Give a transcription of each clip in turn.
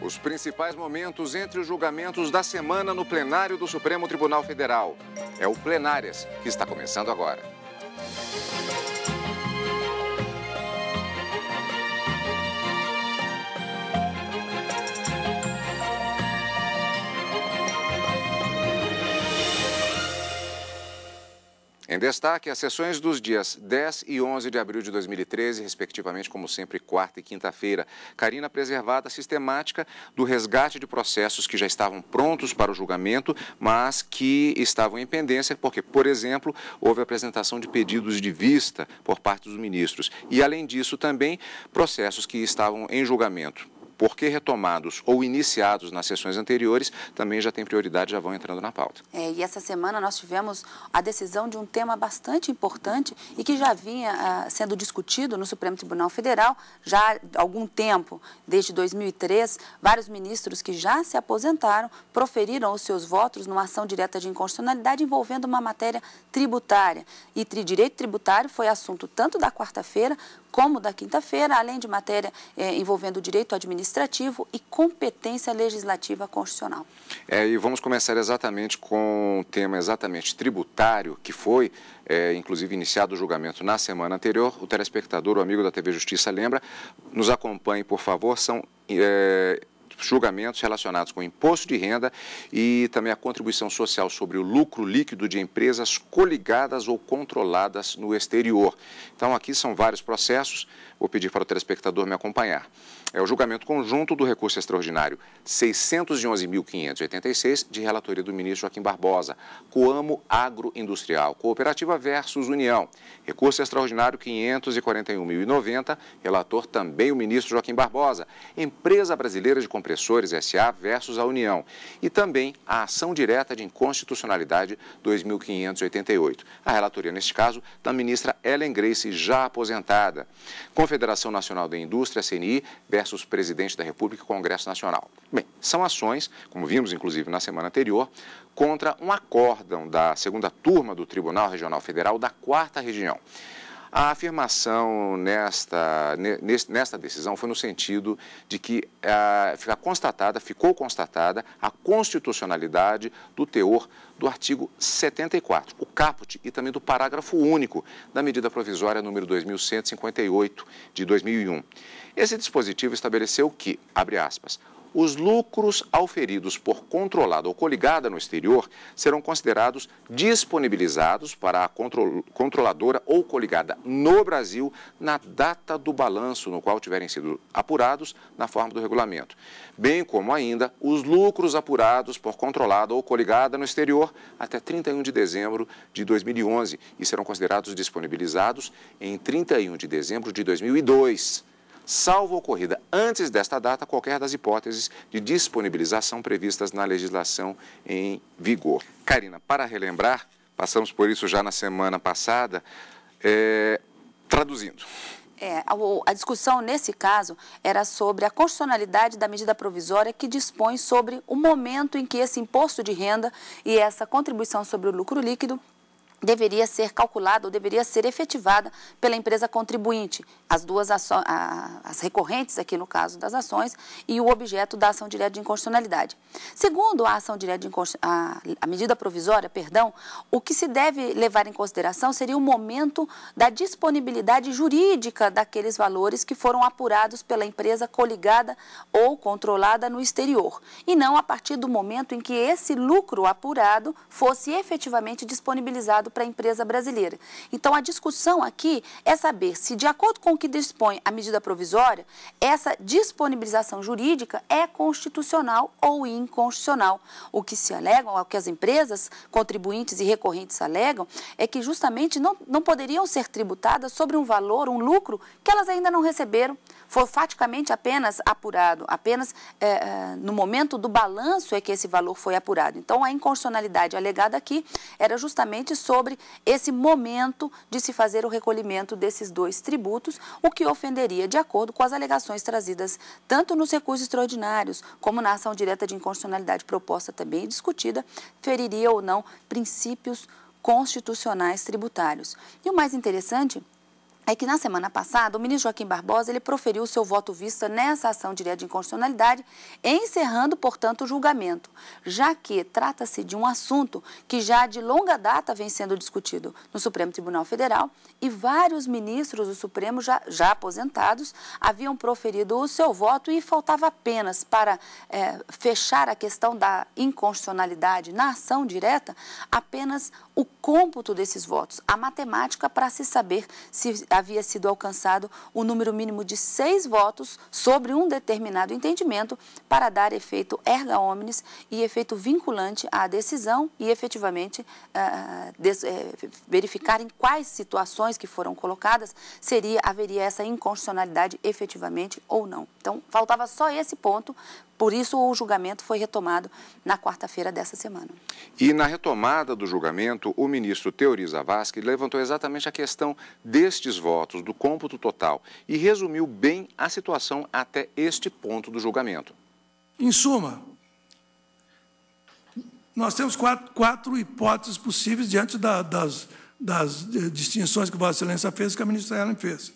os principais momentos entre os julgamentos da semana no plenário do Supremo Tribunal Federal. É o Plenárias, que está começando agora. Em destaque, as sessões dos dias 10 e 11 de abril de 2013, respectivamente, como sempre, quarta e quinta-feira. Carina preservada sistemática do resgate de processos que já estavam prontos para o julgamento, mas que estavam em pendência, porque, por exemplo, houve apresentação de pedidos de vista por parte dos ministros. E, além disso, também processos que estavam em julgamento porque retomados ou iniciados nas sessões anteriores, também já tem prioridade, já vão entrando na pauta. É, e essa semana nós tivemos a decisão de um tema bastante importante e que já vinha uh, sendo discutido no Supremo Tribunal Federal já há algum tempo, desde 2003. Vários ministros que já se aposentaram proferiram os seus votos numa ação direta de inconstitucionalidade envolvendo uma matéria tributária. E direito tributário foi assunto tanto da quarta-feira como da quinta-feira, além de matéria é, envolvendo direito administrativo e competência legislativa constitucional. É, e vamos começar exatamente com o um tema exatamente tributário, que foi, é, inclusive, iniciado o julgamento na semana anterior. O telespectador, o amigo da TV Justiça, lembra. Nos acompanhe, por favor, são... É, julgamentos relacionados com o imposto de renda e também a contribuição social sobre o lucro líquido de empresas coligadas ou controladas no exterior. Então, aqui são vários processos. Vou pedir para o telespectador me acompanhar é o julgamento conjunto do recurso extraordinário 611.586, de relatoria do ministro Joaquim Barbosa, Coamo Agroindustrial, Cooperativa versus União. Recurso extraordinário 541.090, relator também o ministro Joaquim Barbosa, Empresa Brasileira de Compressores SA versus a União. E também a ação direta de inconstitucionalidade 2588. A relatoria, neste caso, da ministra Ellen Grace, já aposentada. Confederação Nacional da Indústria, CNI, versus versus presidente da República e Congresso Nacional. Bem, são ações, como vimos inclusive na semana anterior, contra um acórdão da segunda turma do Tribunal Regional Federal da Quarta Região. A afirmação nesta, nesta decisão foi no sentido de que ah, fica constatada, ficou constatada a constitucionalidade do teor do artigo 74, o caput e também do parágrafo único da medida provisória número 2158 de 2001. Esse dispositivo estabeleceu que, abre aspas, os lucros auferidos por controlada ou coligada no exterior serão considerados disponibilizados para a controladora ou coligada no Brasil na data do balanço no qual tiverem sido apurados na forma do regulamento, bem como ainda os lucros apurados por controlada ou coligada no exterior até 31 de dezembro de 2011 e serão considerados disponibilizados em 31 de dezembro de 2002 salvo ocorrida antes desta data qualquer das hipóteses de disponibilização previstas na legislação em vigor. Karina, para relembrar, passamos por isso já na semana passada, é, traduzindo. É, a, discussão nesse caso era sobre a constitucionalidade da medida provisória que dispõe sobre o momento em que esse imposto de renda e essa contribuição sobre o lucro líquido deveria ser calculada ou deveria ser efetivada pela empresa contribuinte, as duas ações, as recorrentes aqui no caso das ações e o objeto da ação direta de inconstitucionalidade. Segundo a ação direta de a, a medida provisória, perdão, o que se deve levar em consideração seria o momento da disponibilidade jurídica daqueles valores que foram apurados pela empresa coligada ou controlada no exterior, e não a partir do momento em que esse lucro apurado fosse efetivamente disponibilizado mercado para a empresa brasileira. Então, a discussão aqui é saber se, de acordo com o que dispõe a medida provisória, essa disponibilização jurídica é constitucional ou inconstitucional. O que se alegam, o que as empresas, contribuintes e recorrentes alegam, é que justamente não, não poderiam ser tributadas sobre um valor, um lucro, que elas ainda não receberam. Foi faticamente apenas apurado, apenas é, no momento do balanço é que esse valor foi apurado. Então, a inconstitucionalidade alegada aqui era justamente sobre sobre esse momento de se fazer o recolhimento desses dois tributos, o que ofenderia, de acordo com as alegações trazidas tanto nos recursos extraordinários como na ação direta de inconstitucionalidade proposta também discutida, feriria ou não princípios constitucionais tributários. E o mais interessante é que na semana passada o ministro Joaquim Barbosa ele proferiu seu voto vista nessa ação direta de inconstitucionalidade, encerrando, portanto, o julgamento, já que trata-se de um assunto que já de longa data vem sendo discutido no Supremo Tribunal Federal e vários ministros do Supremo já, já aposentados haviam proferido o seu voto e faltava apenas para é, fechar a questão da inconstitucionalidade na ação direta apenas o cômputo desses votos, a matemática para se saber se havia sido alcançado o número mínimo de seis votos sobre um determinado entendimento para dar efeito erga omnes e efeito vinculante à decisão e efetivamente é, des, é, verificar em quais situações que foram colocadas, seria haveria essa inconstitucionalidade efetivamente ou não. Então, faltava só esse ponto, por isso o julgamento foi retomado na quarta-feira dessa semana. E na retomada do julgamento, o ministro Teori Zavascki levantou exatamente a questão destes votos, do cômputo total, e resumiu bem a situação até este ponto do julgamento. Em suma, nós temos quatro, quatro hipóteses possíveis diante da, das, das eh, distinções que Vossa Excelência fez, que a ministra Helen fez.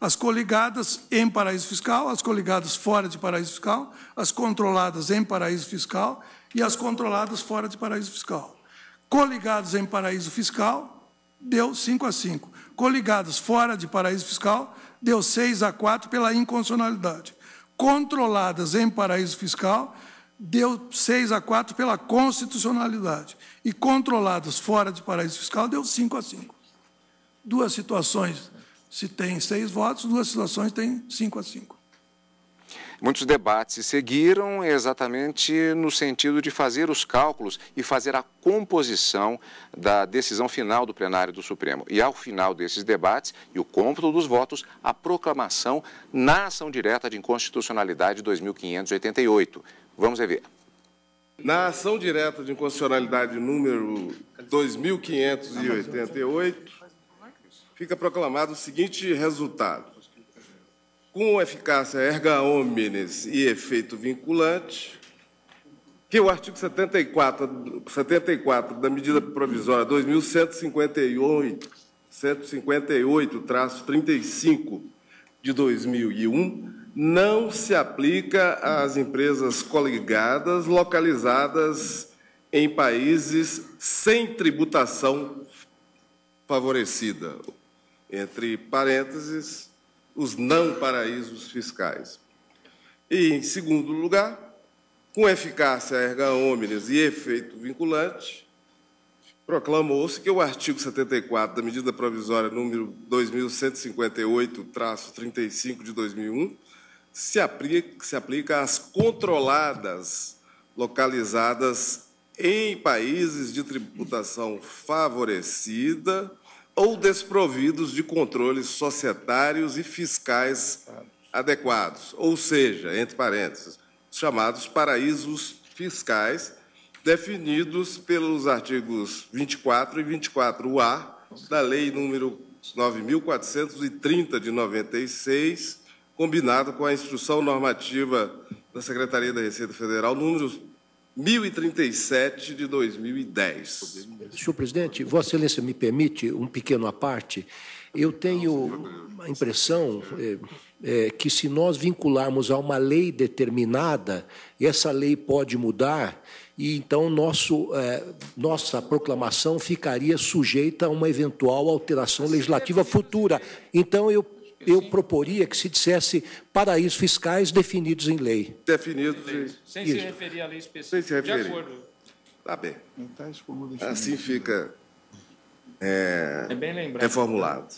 As coligadas em paraíso fiscal, as coligadas fora de paraíso fiscal, as controladas em paraíso fiscal e as controladas fora de paraíso fiscal. Coligadas em paraíso fiscal, deu 5 a 5. Coligadas fora de paraíso fiscal, deu 6 a 4 pela inconstitucionalidade. Controladas em paraíso fiscal, deu 6 a 4 pela constitucionalidade. E controladas fora de paraíso fiscal, deu 5 a 5. Duas situações se tem seis votos, duas situações tem 5 a 5. Muitos debates se seguiram exatamente no sentido de fazer os cálculos e fazer a composição da decisão final do plenário do Supremo. E ao final desses debates e o cômputo dos votos, a proclamação na ação direta de inconstitucionalidade 2588. Vamos rever. Na ação direta de inconstitucionalidade número 2588, fica proclamado o seguinte resultado com eficácia erga omnes e efeito vinculante, que o artigo 74, 74 da medida provisória 2158, 158-35 de 2001 não se aplica às empresas coligadas localizadas em países sem tributação favorecida. Entre parênteses, os não paraísos fiscais. E, em segundo lugar, com eficácia erga omnes e efeito vinculante, proclamou-se que o artigo 74 da medida provisória número 2158-35 de 2001 se aplica, se aplica às controladas localizadas em países de tributação favorecida ou desprovidos de controles societários e fiscais adequados, ou seja, entre parênteses, chamados paraísos fiscais, definidos pelos artigos 24 e 24A da Lei número 9.430 de 96, combinado com a Instrução Normativa da Secretaria da Receita Federal número 1037 de 2010. Senhor presidente, Vossa Excelência me permite um pequeno aparte. Eu tenho a impressão é, é, que se nós vincularmos a uma lei determinada, essa lei pode mudar e então nosso, é, nossa proclamação ficaria sujeita a uma eventual alteração legislativa futura. Então eu eu Sim. proporia que se dissesse paraísos fiscais definidos em lei. Definidos em lei. Sem Isso. se referir à lei específica. Sem se referir. De acordo. Tá bem. Então, assim fica. É, é bem lembrado. reformulado.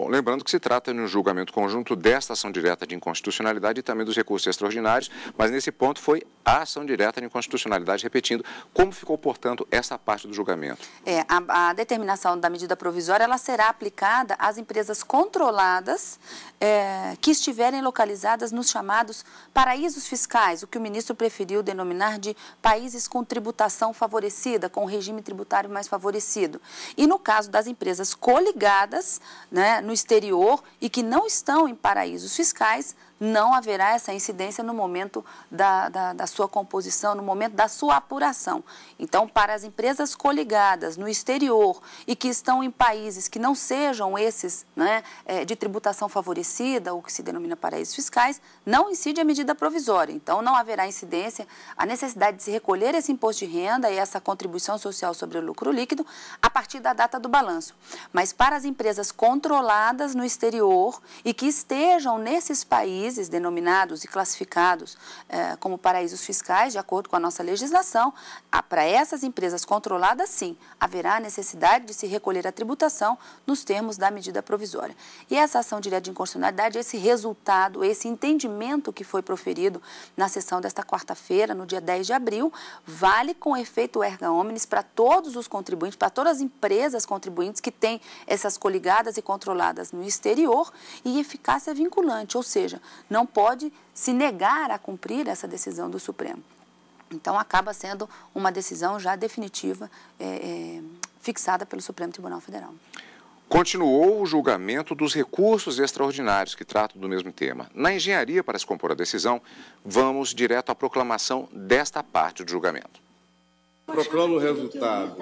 Bom, lembrando que se trata de um julgamento conjunto desta ação direta de inconstitucionalidade e também dos recursos extraordinários, mas nesse ponto foi a ação direta de inconstitucionalidade, repetindo, como ficou, portanto, essa parte do julgamento. É, a, a determinação da medida provisória, ela será aplicada às empresas controladas é, que estiverem localizadas nos chamados paraísos fiscais, o que o ministro preferiu denominar de países com tributação favorecida, com regime tributário mais favorecido. E no caso das empresas coligadas, né, no exterior e que não estão em paraísos fiscais não haverá essa incidência no momento da, da, da, sua composição, no momento da sua apuração. Então, para as empresas coligadas no exterior e que estão em países que não sejam esses né, é, de tributação favorecida, ou que se denomina paraísos fiscais, não incide a medida provisória. Então, não haverá incidência. A necessidade de se recolher esse imposto de renda e essa contribuição social sobre o lucro líquido a partir da data do balanço. Mas para as empresas controladas no exterior e que estejam nesses países, países denominados e classificados eh, como paraísos fiscais, de acordo com a nossa legislação, ah, para essas empresas controladas, sim, haverá necessidade de se recolher a tributação nos termos da medida provisória. E essa ação direta de inconstitucionalidade, esse resultado, esse entendimento que foi proferido na sessão desta quarta-feira, no dia 10 de abril, vale com efeito erga omnes para todos os contribuintes, para todas as empresas contribuintes que têm essas coligadas e controladas no exterior e eficácia vinculante, ou seja, não pode se negar a cumprir essa decisão do Supremo. Então, acaba sendo uma decisão já definitiva, é, é, fixada pelo Supremo Tribunal Federal. Continuou o julgamento dos recursos extraordinários, que tratam do mesmo tema. Na engenharia, para se compor a decisão, vamos direto à proclamação desta parte do julgamento. Proclamo o resultado.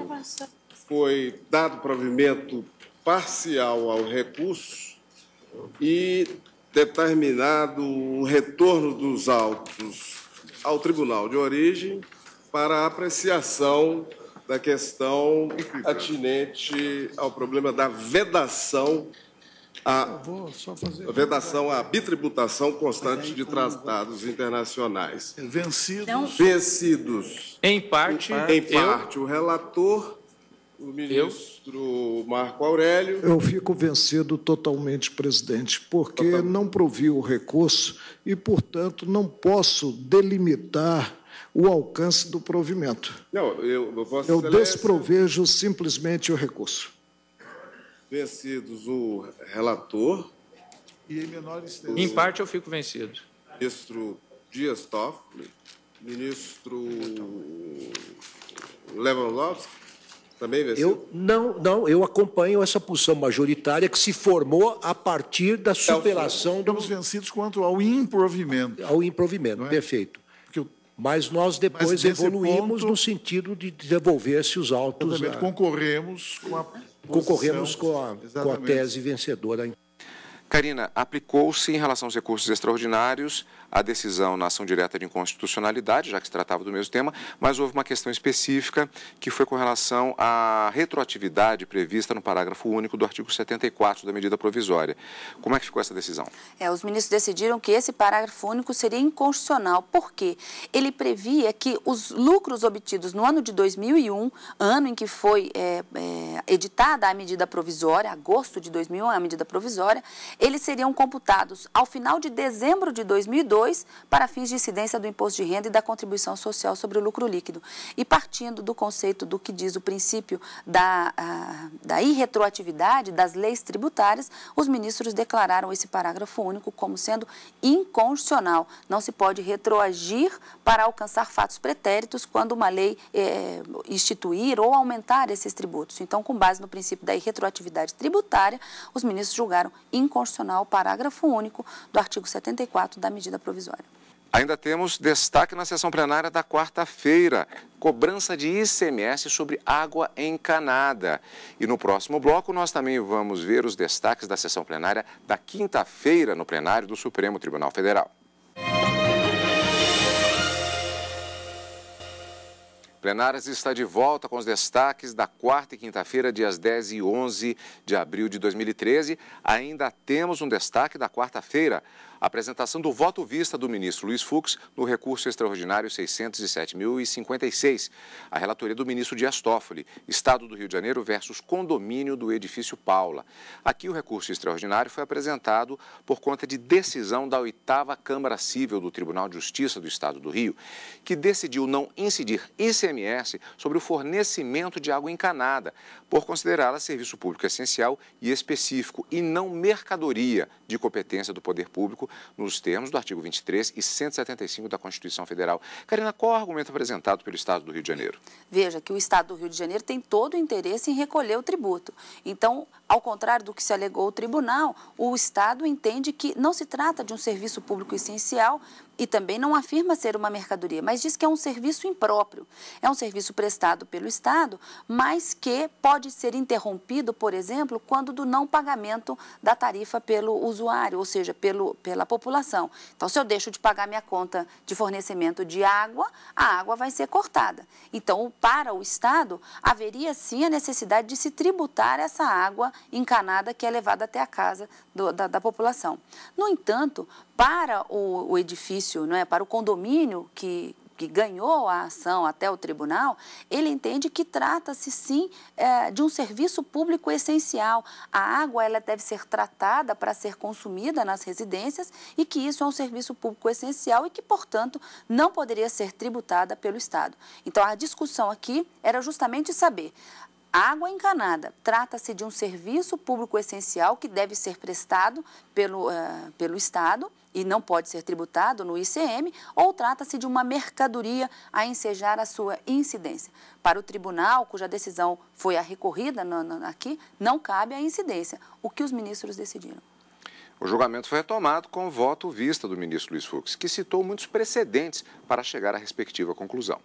Foi dado provimento parcial ao recurso e determinado o retorno dos autos ao tribunal de origem para apreciação da questão atinente ao problema da vedação a vedação à bitributação constante de tratados internacionais. Vencidos. Vencidos. Em parte, em parte, o relator o ministro eu? Marco Aurélio. Eu fico vencido totalmente, presidente, porque totalmente. não provi o recurso e, portanto, não posso delimitar o alcance do provimento. Não, eu, Vossa eu Excelência... desprovejo simplesmente o recurso. Vencidos o relator. E em menor extensão. Em parte eu fico vencido. Ministro Dias Toffoli, ministro então. Lewandowski também venceu? Eu, não, não, eu acompanho essa pulsão majoritária que se formou a partir da superação... Estamos do... vencidos quanto ao improvimento. Ao improvimento, é? perfeito. Eu... Mas nós depois Mas evoluímos ponto... no sentido de devolver se os autos... Exatamente, a... Ah, concorremos com a... Posição... Concorremos com a, com a tese vencedora. Karina, aplicou-se em relação aos recursos extraordinários a decisão na ação direta de inconstitucionalidade, já que se tratava do mesmo tema, mas houve uma questão específica que foi com relação à retroatividade prevista no parágrafo único do artigo 74 da medida provisória. Como é que ficou essa decisão? É, os ministros decidiram que esse parágrafo único seria inconstitucional, porque ele previa que os lucros obtidos no ano de 2001, ano em que foi é, é, editada a medida provisória, agosto de 2001, é a medida provisória, eles seriam computados ao final de dezembro de 2002 para fins de incidência do imposto de renda e da contribuição social sobre o lucro líquido. E partindo do conceito do que diz o princípio da, ah, da irretroatividade das leis tributárias, os ministros declararam esse parágrafo único como sendo inconstitucional. Não se pode retroagir para alcançar fatos pretéritos quando uma lei é, instituir ou aumentar esses tributos. Então, com base no princípio da irretroatividade tributária, os ministros julgaram inconstitucional Constitucional, parágrafo único do artigo 74 da medida provisória. Ainda temos destaque na sessão plenária da quarta-feira, cobrança de ICMS sobre água encanada. E no próximo bloco nós também vamos ver os destaques da sessão plenária da quinta-feira no plenário do Supremo Tribunal Federal. Plenárias está de volta com os destaques da quarta e quinta-feira, dias 10 e 11 de abril de 2013. Ainda temos um destaque da quarta-feira a apresentação do voto vista do ministro Luiz Fux no recurso extraordinário 607.056, a relatoria do ministro Dias Toffoli, Estado do Rio de Janeiro versus condomínio do edifício Paula. Aqui o recurso extraordinário foi apresentado por conta de decisão da 8 Câmara Cível do Tribunal de Justiça do Estado do Rio, que decidiu não incidir ICMS sobre o fornecimento de água encanada, por considerá-la serviço público essencial e específico e não mercadoria de competência do poder público nos termos do artigo 23 e 175 da Constituição Federal. Karina, qual é o argumento apresentado pelo Estado do Rio de Janeiro? Veja que o Estado do Rio de Janeiro tem todo o interesse em recolher o tributo. Então, ao contrário do que se alegou o tribunal, o Estado entende que não se trata de um serviço público essencial, e também não afirma ser uma mercadoria, mas diz que é um serviço impróprio. É um serviço prestado pelo Estado, mas que pode ser interrompido, por exemplo, quando do não pagamento da tarifa pelo usuário, ou seja, pelo, pela população. Então, se eu deixo de pagar minha conta de fornecimento de água, a água vai ser cortada. Então, para o Estado, haveria sim a necessidade de se tributar essa água encanada que é levada até a casa do, da, da população. No entanto, para o, o edifício, não é, para o condomínio que, que ganhou a ação até o tribunal, ele entende que trata-se sim é, de um serviço público essencial. A água ela deve ser tratada para ser consumida nas residências e que isso é um serviço público essencial e que, portanto, não poderia ser tributada pelo Estado. Então, a discussão aqui era justamente saber Água encanada. Trata-se de um serviço público essencial que deve ser prestado pelo, uh, pelo Estado e não pode ser tributado no ICM, ou trata-se de uma mercadoria a ensejar a sua incidência. Para o tribunal, cuja decisão foi a recorrida aqui, não cabe a incidência. O que os ministros decidiram? O julgamento foi retomado com o voto vista do ministro Luiz Fux, que citou muitos precedentes para chegar à respectiva conclusão.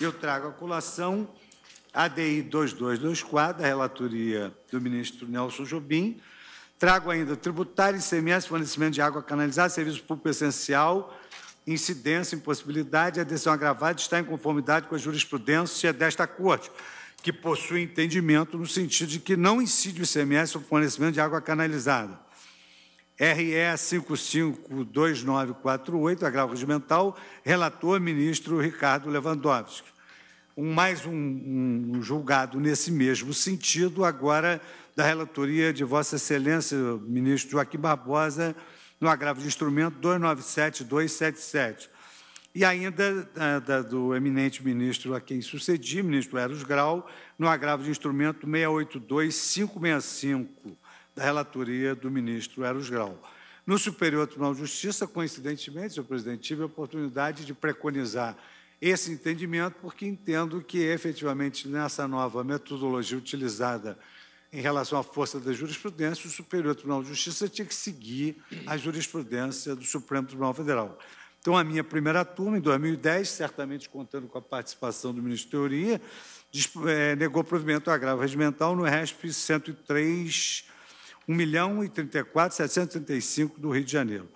Eu trago a colação ADI 2224, da relatoria do ministro Nelson Jobim. Trago ainda tributário, ICMS, fornecimento de água canalizada, serviço público essencial, incidência, impossibilidade, a decisão agravada está em conformidade com a jurisprudência desta Corte, que possui entendimento no sentido de que não incide o ICMS sobre fornecimento de água canalizada. RE 552948, agravo regimental, relator ministro Ricardo Lewandowski um, mais um, um, julgado nesse mesmo sentido, agora da relatoria de Vossa Excelência, ministro Joaquim Barbosa, no agravo de instrumento 297-277. E ainda da, ah, da, do eminente ministro a quem sucedi, ministro Eros Grau, no agravo de instrumento 682-565, da relatoria do ministro Eros Grau. No Superior Tribunal de Justiça, coincidentemente, senhor presidente, tive a oportunidade de preconizar esse entendimento, porque entendo que efetivamente nessa nova metodologia utilizada em relação à força da jurisprudência, o Superior Tribunal de Justiça tinha que seguir a jurisprudência do Supremo Tribunal Federal. Então, a minha primeira turma, em 2010, certamente contando com a participação do ministro Teoria, eh, negou provimento agravo regimental no RESP 103, do Rio de Janeiro.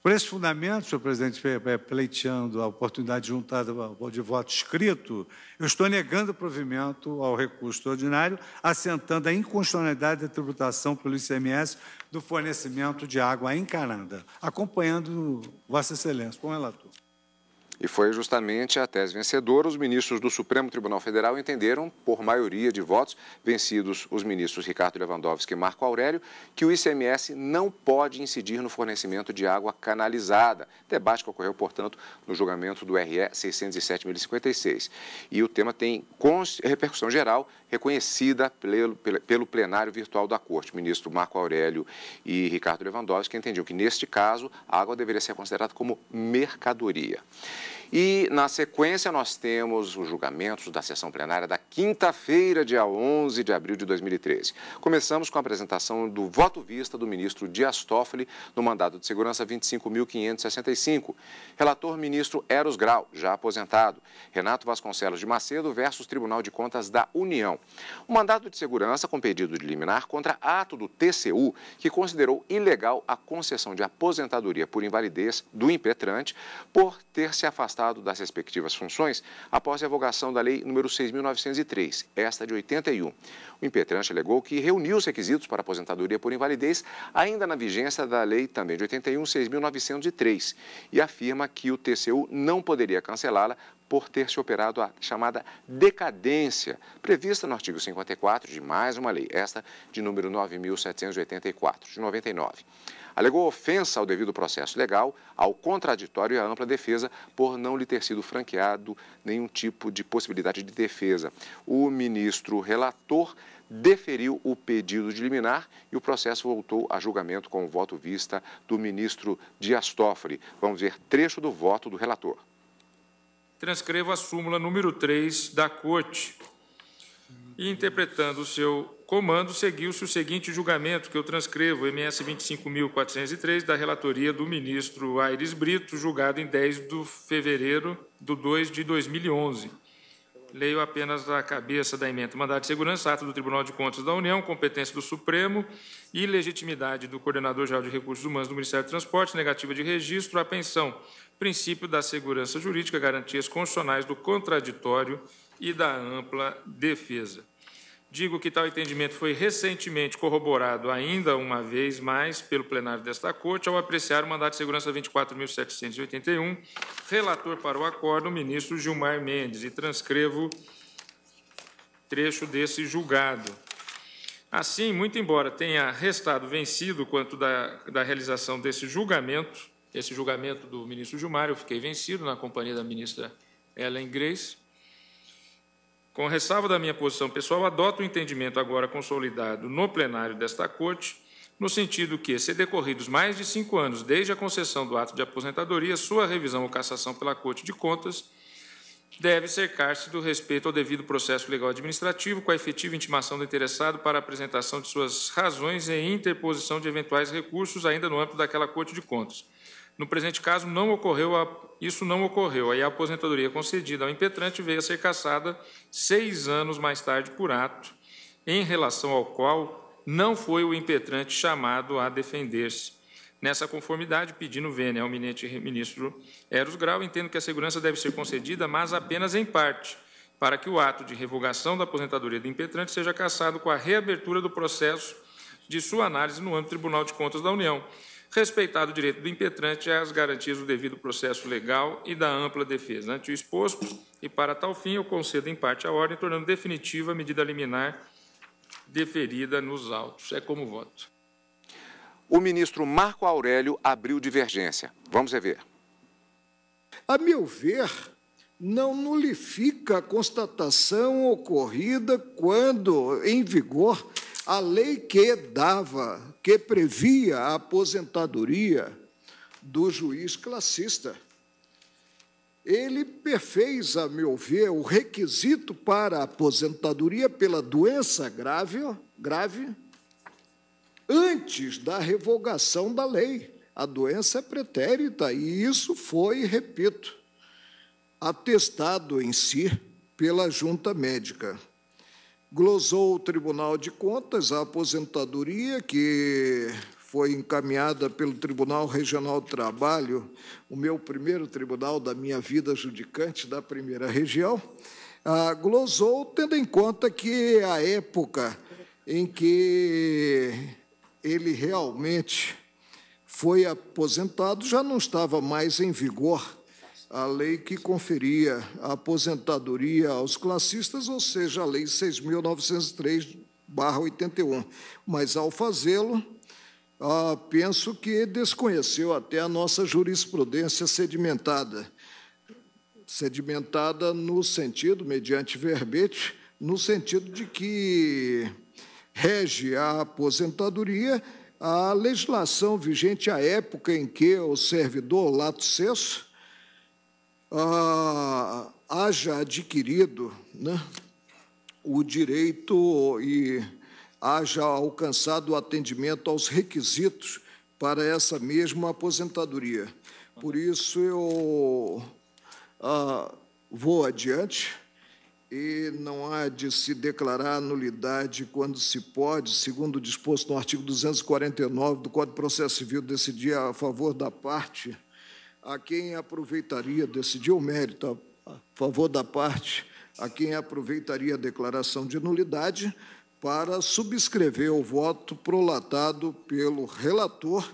Por esse fundamento, senhor presidente, pleiteando a oportunidade de juntar de voto escrito, eu estou negando o provimento ao recurso ordinário, assentando a inconstitucionalidade da tributação pelo ICMS do fornecimento de água encanada, acompanhando Vossa Excelência com o relator. E foi justamente a tese vencedora. Os ministros do Supremo Tribunal Federal entenderam, por maioria de votos, vencidos os ministros Ricardo Lewandowski e Marco Aurélio, que o ICMS não pode incidir no fornecimento de água canalizada. Debate que ocorreu, portanto, no julgamento do RE 607.056. E o tema tem repercussão geral reconhecida pelo, pelo plenário virtual da Corte, ministro Marco Aurélio e Ricardo Lewandowski, entendiam que, neste caso, a água deveria ser considerada como mercadoria. E, na sequência, nós temos os julgamentos da sessão plenária da quinta-feira, dia 11 de abril de 2013. Começamos com a apresentação do voto vista do ministro Dias Toffoli no mandado de segurança 25.565. Relator, ministro Eros Grau, já aposentado. Renato Vasconcelos de Macedo versus Tribunal de Contas da União. O mandado de segurança com pedido de liminar contra ato do TCU, que considerou ilegal a concessão de aposentadoria por invalidez do impetrante por ter se afastado afastado das respectivas funções após a revogação da Lei nº 6.903, esta de 81. O impetrante alegou que reuniu os requisitos para aposentadoria por invalidez ainda na vigência da Lei também de 81, 6.903, e afirma que o TCU não poderia cancelá-la por ter se operado a chamada decadência, prevista no artigo 54 de mais uma lei, esta de número 9.784, de 99. Alegou ofensa ao devido processo legal, ao contraditório e à ampla defesa, por não lhe ter sido franqueado nenhum tipo de possibilidade de defesa. O ministro relator deferiu o pedido de liminar e o processo voltou a julgamento com o voto vista do ministro Dias Toffoli. Vamos ver trecho do voto do relator transcrevo a súmula número 3 da Corte. E interpretando o seu comando, seguiu-se o seguinte julgamento que eu transcrevo, MS 25.403, da relatoria do ministro Aires Brito, julgado em 10 de fevereiro de 2 de 2011. Leio apenas a cabeça da emenda. Mandado de segurança, ato do Tribunal de Contas da União, competência do Supremo e legitimidade do Coordenador-Geral de Recursos Humanos do Ministério do Transporte, negativa de registro, à pensão princípio da segurança jurídica, garantias constitucionais do contraditório e da ampla defesa. Digo que tal entendimento foi recentemente corroborado, ainda uma vez mais, pelo plenário desta Corte, ao apreciar o mandato de segurança 24.781, relator para o acordo, o ministro Gilmar Mendes, e transcrevo trecho desse julgado. Assim, muito embora tenha restado vencido quanto da, da realização desse julgamento, esse julgamento do ministro Gilmar, eu fiquei vencido na companhia da ministra Ellen Grace. Com ressalva da minha posição pessoal, adoto o entendimento agora consolidado no plenário desta Corte, no sentido que, se decorridos mais de cinco anos desde a concessão do ato de aposentadoria, sua revisão ou cassação pela Corte de Contas deve cercar-se do respeito ao devido processo legal administrativo com a efetiva intimação do interessado para apresentação de suas razões e interposição de eventuais recursos ainda no âmbito daquela Corte de Contas. No presente caso, não ocorreu a, isso não ocorreu. Aí a aposentadoria concedida ao impetrante veio a ser cassada seis anos mais tarde por ato, em relação ao qual não foi o impetrante chamado a defender-se. Nessa conformidade, pedindo vênia ao ministro Eros Grau, entendo que a segurança deve ser concedida, mas apenas em parte, para que o ato de revogação da aposentadoria do impetrante seja cassado com a reabertura do processo de sua análise no âmbito do Tribunal de Contas da União, respeitado o direito do impetrante às garantias do devido processo legal e da ampla defesa. Ante o exposto, e para tal fim, eu concedo em parte a ordem, tornando definitiva a medida liminar deferida nos autos. É como voto o ministro Marco Aurélio abriu divergência. Vamos rever. A meu ver, não nulifica a constatação ocorrida quando em vigor a lei que dava, que previa a aposentadoria do juiz classista. Ele perfez, a meu ver, o requisito para a aposentadoria pela doença grave, grave antes da revogação da lei. A doença é pretérita e isso foi, repito, atestado em si pela junta médica. Glosou o Tribunal de Contas a aposentadoria que foi encaminhada pelo Tribunal Regional do Trabalho, o meu primeiro tribunal da minha vida judicante da primeira região, glosou, tendo em conta que a época em que ele realmente foi aposentado, já não estava mais em vigor a lei que conferia a aposentadoria aos classistas, ou seja, a Lei 6.903-81. Mas, ao fazê-lo, ah, penso que desconheceu até a nossa jurisprudência sedimentada. Sedimentada no sentido, mediante verbete, no sentido de que rege a aposentadoria a legislação vigente à época em que o servidor lato senso ah, haja adquirido né, o direito e haja alcançado o atendimento aos requisitos para essa mesma aposentadoria. Por isso, eu ah, vou adiante e não há de se declarar nulidade quando se pode, segundo o disposto no artigo 249 do Código de Processo Civil, decidir a favor da parte a quem aproveitaria, decidir o mérito a favor da parte a quem aproveitaria a declaração de nulidade para subscrever o voto prolatado pelo relator,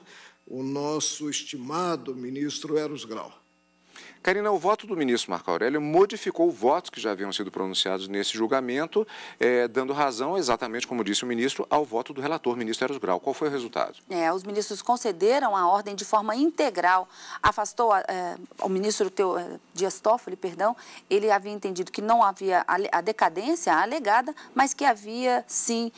o nosso estimado ministro Eros Grau. Karina, o voto do ministro Marco Aurélio modificou votos que já haviam sido pronunciados nesse julgamento, eh, dando razão, exatamente como disse o ministro, ao voto do relator, ministro Eros Grau. Qual foi o resultado? É, os ministros concederam a ordem de forma integral. Afastou eh, o ministro Teo, eh, Dias Toffoli, perdão, ele havia entendido que não havia a, a decadência alegada, mas que havia, sim,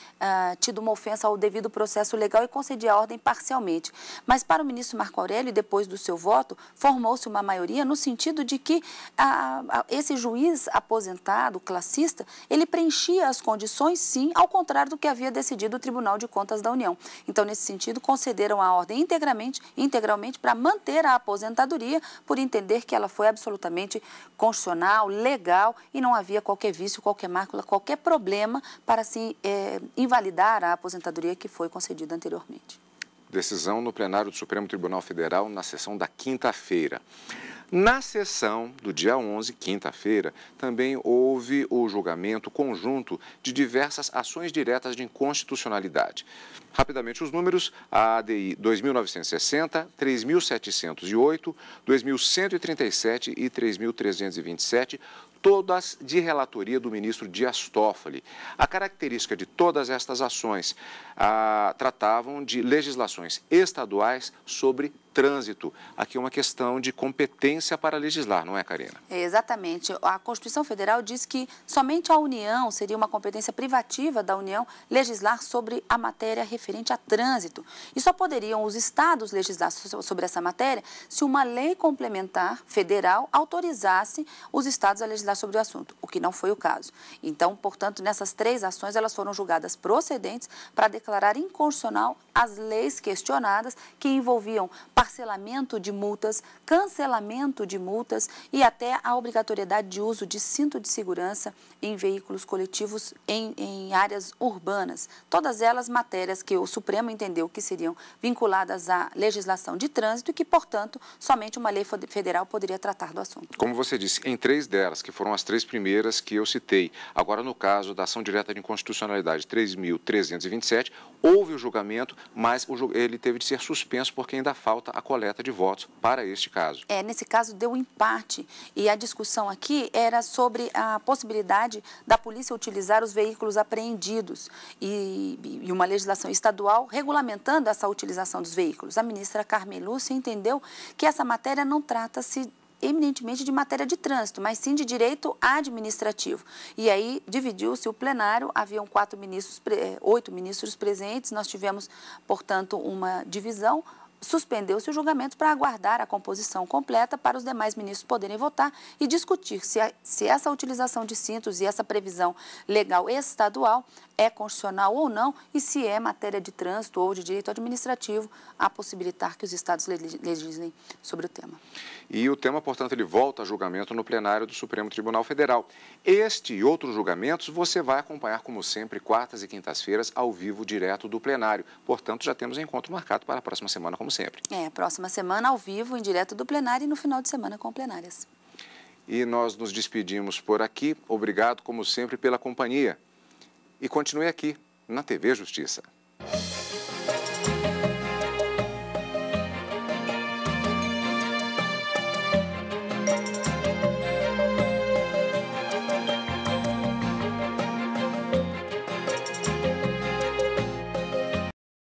tido uma ofensa ao devido processo legal e concedia a ordem parcialmente. Mas para o ministro Marco Aurélio, depois do seu voto, formou-se uma maioria no sentido sentido de que a, a, esse juiz aposentado, classista, ele preenchia as condições, sim, ao contrário do que havia decidido o Tribunal de Contas da União. Então, nesse sentido, concederam a ordem integralmente, integralmente para manter a aposentadoria, por entender que ela foi absolutamente constitucional, legal e não havia qualquer vício, qualquer mácula, qualquer problema para se é, invalidar a aposentadoria que foi concedida anteriormente. Decisão no plenário do Supremo Tribunal Federal na sessão da quinta-feira. Na sessão do dia 11, quinta-feira, também houve o julgamento conjunto de diversas ações diretas de inconstitucionalidade. Rapidamente os números: a ADI 2960, 3708, 2137 e 3327, todas de relatoria do ministro Dias Toffoli. A característica de todas estas ações ah, tratavam de legislações estaduais sobre trânsito. Aqui é uma questão de competência para legislar, não é, Karina? É, exatamente. A Constituição Federal diz que somente a União seria uma competência privativa da União legislar sobre a matéria referente a trânsito. E só poderiam os estados legislar sobre essa matéria se uma lei complementar federal autorizasse os estados a legislar sobre o assunto, o que não foi o caso. Então, portanto, nessas três ações, elas foram julgadas procedentes para declarar inconstitucional as leis questionadas que envolviam parcelamento de multas, cancelamento de multas e até a obrigatoriedade de uso de cinto de segurança em veículos coletivos em, em áreas urbanas. Todas elas matérias que o Supremo entendeu que seriam vinculadas à legislação de trânsito e que, portanto, somente uma lei federal poderia tratar do assunto. Como você disse, em três delas, que foram as três primeiras que eu citei, agora no caso da ação direta de inconstitucionalidade 3.327, houve o julgamento, mas ele teve de ser suspenso porque ainda falta a coleta de votos para este caso. É, nesse caso deu um empate e a discussão aqui era sobre a possibilidade da polícia utilizar os veículos apreendidos e, e uma legislação estadual regulamentando essa utilização dos veículos. A ministra Carmen Lúcia entendeu que essa matéria não trata-se eminentemente de matéria de trânsito, mas sim de direito administrativo. E aí dividiu-se o plenário, haviam quatro ministros, é, oito ministros presentes, nós tivemos, portanto, uma divisão suspendeu-se o julgamento para aguardar a composição completa para os demais ministros poderem votar e discutir se, a, se essa utilização de cintos e essa previsão legal estadual é constitucional ou não e se é matéria de trânsito ou de direito administrativo a possibilitar que os estados legislem sobre o tema. E o tema, portanto, ele volta a julgamento no plenário do Supremo Tribunal Federal. Este e outros julgamentos você vai acompanhar, como sempre, quartas e quintas-feiras, ao vivo, direto do plenário. Portanto, já temos um encontro marcado para a próxima semana, como sempre. É, próxima semana, ao vivo, em direto do plenário e no final de semana com plenárias. E nós nos despedimos por aqui. Obrigado, como sempre, pela companhia e continue aqui na TV Justiça.